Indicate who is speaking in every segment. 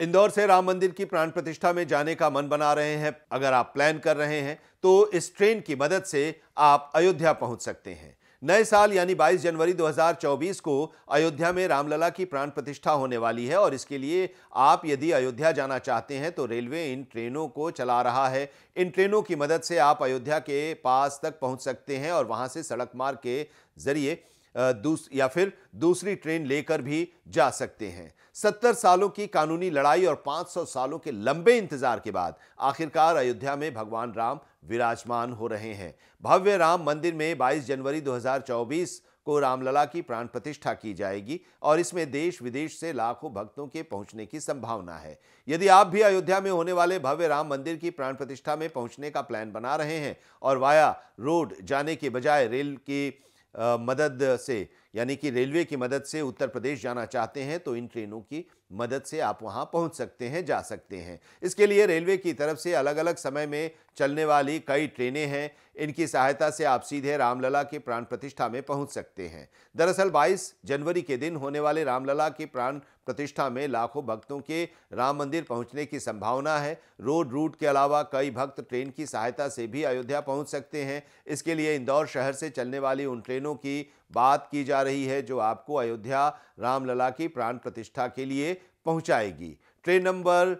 Speaker 1: इंदौर से राम मंदिर की प्राण प्रतिष्ठा में जाने का मन बना रहे हैं अगर आप प्लान कर रहे हैं तो इस ट्रेन की मदद से आप अयोध्या पहुंच सकते हैं नए साल यानी 22 जनवरी 2024 को अयोध्या में रामलला की प्राण प्रतिष्ठा होने वाली है और इसके लिए आप यदि अयोध्या जाना चाहते हैं तो रेलवे इन ट्रेनों को चला रहा है इन ट्रेनों की मदद से आप अयोध्या के पास तक पहुंच सकते हैं और वहां से सड़क मार्ग के जरिए दूस या फिर दूसरी ट्रेन लेकर भी जा सकते हैं सत्तर सालों की कानूनी लड़ाई और सौ सालों के लंबे इंतजार के बाद आखिरकार अयोध्या में भगवान राम विराजमान हो रहे हैं भव्य राम मंदिर में 22 जनवरी 2024 को रामलला की प्राण प्रतिष्ठा की जाएगी और इसमें देश विदेश से लाखों भक्तों के पहुंचने की संभावना है यदि आप भी अयोध्या में होने वाले भव्य राम मंदिर की प्राण प्रतिष्ठा में पहुंचने का प्लान बना रहे हैं और वाया रोड जाने के बजाय रेल की मदद से यानी कि रेलवे की मदद से उत्तर प्रदेश जाना चाहते हैं तो इन ट्रेनों की मदद से आप वहां पहुंच सकते हैं जा सकते हैं इसके लिए रेलवे की तरफ से अलग अलग समय में चलने वाली कई ट्रेनें हैं इनकी सहायता से आप सीधे रामलला के प्राण प्रतिष्ठा में पहुंच सकते हैं दरअसल 22 जनवरी के दिन होने वाले रामलला के प्राण प्रतिष्ठा में लाखों भक्तों के राम मंदिर पहुंचने की संभावना है रोड रूट के अलावा कई भक्त ट्रेन की सहायता से भी अयोध्या पहुंच सकते हैं इसके लिए इंदौर शहर से चलने वाली उन ट्रेनों की बात की जा जा रही है जो आपको अयोध्या रामलला की प्राण प्रतिष्ठा के लिए पहुंचाएगी ट्रेन नंबर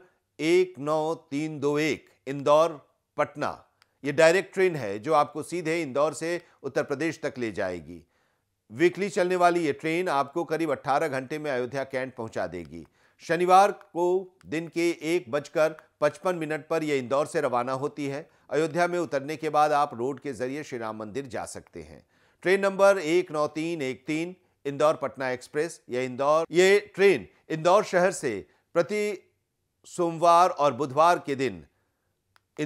Speaker 1: एक नौ तीन दो एक इंदौर पटना ये डायरेक्ट ट्रेन है जो आपको सीधे इंदौर से उत्तर प्रदेश तक ले जाएगी वीकली चलने वाली ये ट्रेन आपको करीब 18 घंटे में अयोध्या कैंट पहुंचा देगी शनिवार को दिन के एक बजकर पचपन मिनट पर यह इंदौर से रवाना होती है अयोध्या में उतरने के बाद आप रोड के जरिए श्री राम मंदिर जा सकते हैं ट्रेन नंबर एक नौ तीन एक तीन इंदौर पटना एक्सप्रेस या इंदौर ये ट्रेन इंदौर शहर से प्रति सोमवार और बुधवार के दिन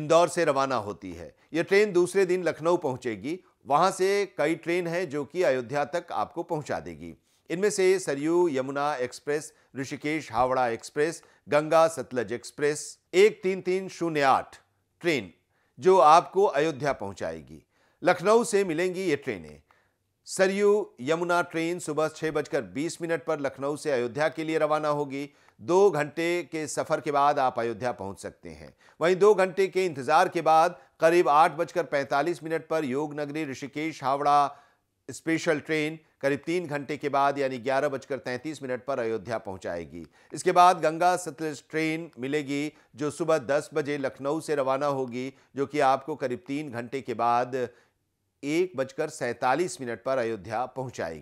Speaker 1: इंदौर से रवाना होती है ये ट्रेन दूसरे दिन लखनऊ पहुंचेगी वहां से कई ट्रेन है जो कि अयोध्या तक आपको पहुंचा देगी इनमें से Saryu Yamuna express Rishikesh Howrah express Ganga Sutlej express एक तीन तीन शून्य आठ ट्रेन जो आपको अयोध्या पहुंचाएगी लखनऊ से मिलेंगी ये ट्रेनें सरयू यमुना ट्रेन सुबह छः बजकर बीस मिनट पर लखनऊ से अयोध्या के लिए रवाना होगी दो घंटे के सफ़र के बाद आप अयोध्या पहुंच सकते हैं वहीं दो घंटे के इंतज़ार के बाद करीब आठ बजकर पैंतालीस मिनट पर योग नगरी ऋषिकेश हावड़ा स्पेशल ट्रेन करीब तीन घंटे के बाद यानी ग्यारह बजकर तैंतीस मिनट पर अयोध्या पहुंचाएगी इसके बाद गंगा सतलज ट्रेन मिलेगी जो सुबह दस बजे लखनऊ से रवाना होगी जो कि आपको करीब तीन घंटे के बाद एक बजकर सैंतालीस मिनट पर अयोध्या पहुंचाएगी